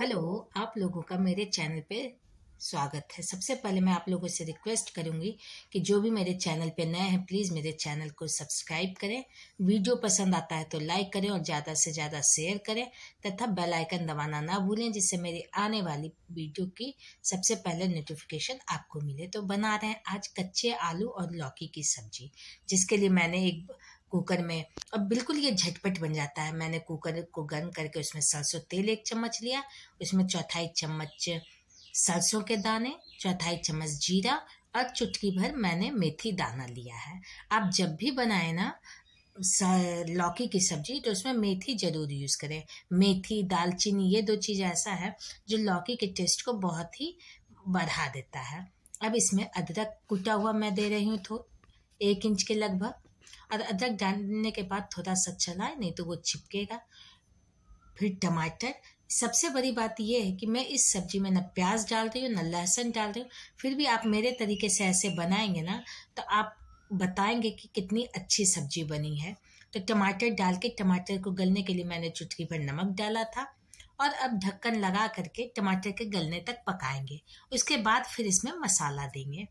hello आप लोगों का मेरे चैनल पे स्वागत है सबसे पहले मैं आप लोगों से रिक्वेस्ट करूंगी कि जो भी मेरे चैनल पे नए हैं प्लीज़ मेरे चैनल को सब्सक्राइब करें वीडियो पसंद आता है तो लाइक करें और ज़्यादा से ज़्यादा शेयर करें तथा बेल आइकन दबाना ना भूलें जिससे मेरी आने वाली वीडियो की सबसे पहले नोटिफिकेशन आपको मिले तो बना रहे हैं आज कच्चे आलू और लौकी की सब्जी जिसके लिए मैंने एक कुकर में अब बिल्कुल ये झटपट बन जाता है मैंने कुकर को गर्म करके उसमें सरसों तेल एक चम्मच लिया उसमें चौथाई चम्मच सरसों के दाने चौथाई चम्मच जीरा और चुटकी भर मैंने मेथी दाना लिया है आप जब भी बनाए ना लौकी की सब्जी तो उसमें मेथी ज़रूर यूज़ करें मेथी दालचीनी ये दो चीज़ ऐसा है जो लौकी के टेस्ट को बहुत ही बढ़ा देता है अब इसमें अदरक कुटा हुआ मैं दे रही हूँ थो एक इंच के लगभग और अदरक डालने के बाद थोड़ा सा चलाए नहीं तो वो चिपकेगा फिर टमाटर सबसे बड़ी बात यह है कि मैं इस सब्जी में ना प्याज डाल रही हूँ ना लहसुन डाल रही हूँ फिर भी आप मेरे तरीके से ऐसे बनाएंगे ना तो आप बताएंगे कि कितनी अच्छी सब्जी बनी है तो टमाटर डाल के टमाटर को गलने के लिए मैंने चुटकी भर नमक डाला था और अब ढक्कन लगा करके टमाटर के गलने तक पकाएंगे उसके बाद फिर इसमें मसाला देंगे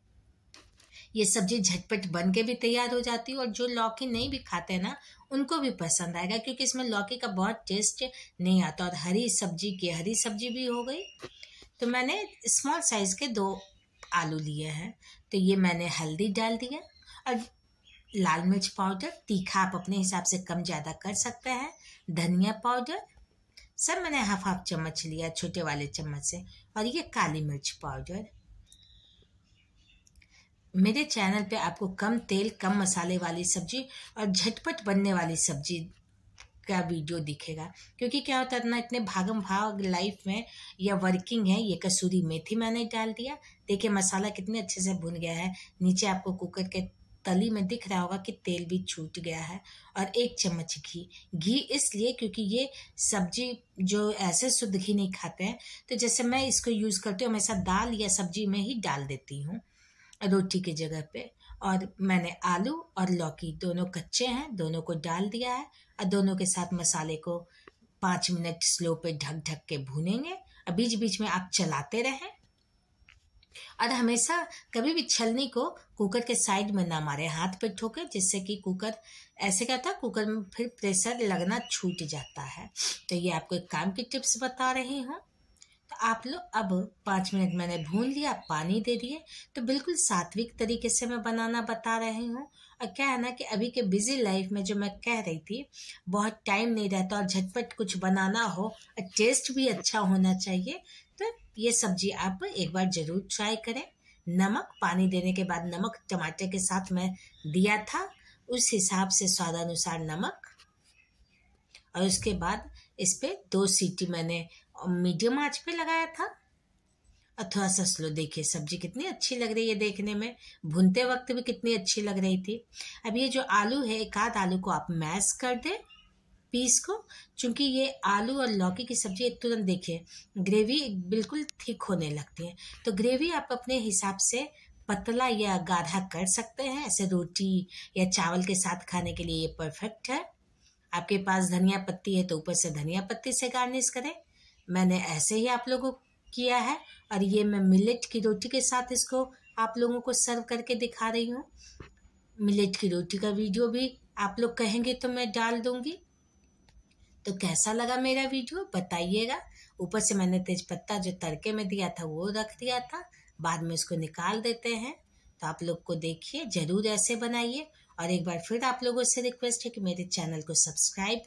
ये सब्जी झटपट बन के भी तैयार हो जाती है और जो लौकी नहीं भी खाते हैं ना उनको भी पसंद आएगा क्योंकि इसमें लौकी का बहुत टेस्ट नहीं आता और हरी सब्जी की हरी सब्जी भी हो गई तो मैंने स्मॉल साइज़ के दो आलू लिए हैं तो ये मैंने हल्दी डाल दिया और लाल मिर्च पाउडर तीखा आप अपने हिसाब से कम ज़्यादा कर सकते हैं धनिया पाउडर सब मैंने हाफ हाफ चम्मच लिया छोटे वाले चम्मच से और ये काली मिर्च पाउडर मेरे चैनल पे आपको कम तेल कम मसाले वाली सब्जी और झटपट बनने वाली सब्जी का वीडियो दिखेगा क्योंकि क्या होता है ना इतने भागम भाग लाइफ में या वर्किंग है ये कसूरी मेथी मैंने डाल दिया देखिए मसाला कितने अच्छे से भुन गया है नीचे आपको कुकर के तली में दिख रहा होगा कि तेल भी छूट गया है और एक चम्मच घी घी इसलिए क्योंकि ये सब्जी जो ऐसे शुद्ध घी नहीं खाते हैं तो जैसे मैं इसको यूज़ करती हूँ हमेशा दाल या सब्जी में ही डाल देती हूँ रोटी की जगह पे और मैंने आलू और लौकी दोनों कच्चे हैं दोनों को डाल दिया है और दोनों के साथ मसाले को पाँच मिनट स्लो पे ढक ढक के भूनेंगे और बीच बीच में आप चलाते रहें और हमेशा कभी भी छलनी को कुकर के साइड में ना मारे हाथ पे ठोके जिससे कि कुकर ऐसे क्या था कुकर में फिर प्रेशर लगना छूट जाता है तो ये आपको एक काम की टिप्स बता रही हूँ आप लोग अब पाँच मिनट मैंने भून लिया पानी दे दिए तो बिल्कुल सात्विक तरीके से मैं बनाना बता रही हूँ और क्या है ना कि अभी के बिजी लाइफ में जो मैं कह रही थी बहुत टाइम नहीं रहता और झटपट कुछ बनाना हो और टेस्ट भी अच्छा होना चाहिए तो ये सब्जी आप एक बार ज़रूर ट्राई करें नमक पानी देने के बाद नमक टमाटर के साथ मैं दिया था उस हिसाब से स्वादानुसार नमक और उसके बाद इस पर दो सीटी मैंने मीडियम आँच पे लगाया था और थोड़ा सा स्लो देखिए सब्जी कितनी अच्छी लग रही है देखने में भूनते वक्त भी कितनी अच्छी लग रही थी अब ये जो आलू है एक आध आलू को आप मैश कर दें पीस को क्योंकि ये आलू और लौकी की सब्जी तुरंत देखिए ग्रेवी बिल्कुल थिक होने लगती है तो ग्रेवी आप अपने हिसाब से पतला या गाढ़ा कर सकते हैं ऐसे रोटी या चावल के साथ खाने के लिए ये परफेक्ट है आपके पास धनिया पत्ती है तो ऊपर से धनिया पत्ती से गार्निश करें मैंने ऐसे ही आप लोगों किया है और ये मैं मिलेट की रोटी के साथ इसको आप लोगों को सर्व करके दिखा रही हूँ मिलेट की रोटी का वीडियो भी आप लोग कहेंगे तो मैं डाल दूँगी तो कैसा लगा मेरा वीडियो बताइएगा ऊपर से मैंने तेज़पत्ता जो तड़के में दिया था वो रख दिया था बाद में उसको निकाल देते हैं तो आप लोग को देखिए ज़रूर ऐसे बनाइए और एक बार फिर आप लोगों से रिक्वेस्ट है कि मेरे चैनल को सब्सक्राइब